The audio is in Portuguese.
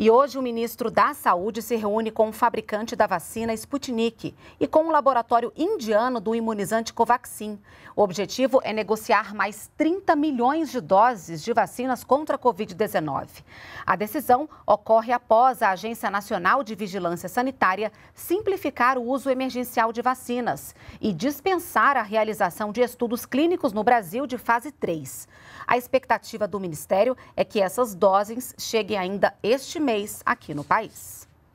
E hoje o ministro da Saúde se reúne com o fabricante da vacina Sputnik e com o laboratório indiano do imunizante Covaxin. O objetivo é negociar mais 30 milhões de doses de vacinas contra a Covid-19. A decisão ocorre após a Agência Nacional de Vigilância Sanitária simplificar o uso emergencial de vacinas e dispensar a realização de estudos clínicos no Brasil de fase 3. A expectativa do Ministério é que essas doses cheguem ainda este mês mês aqui no país.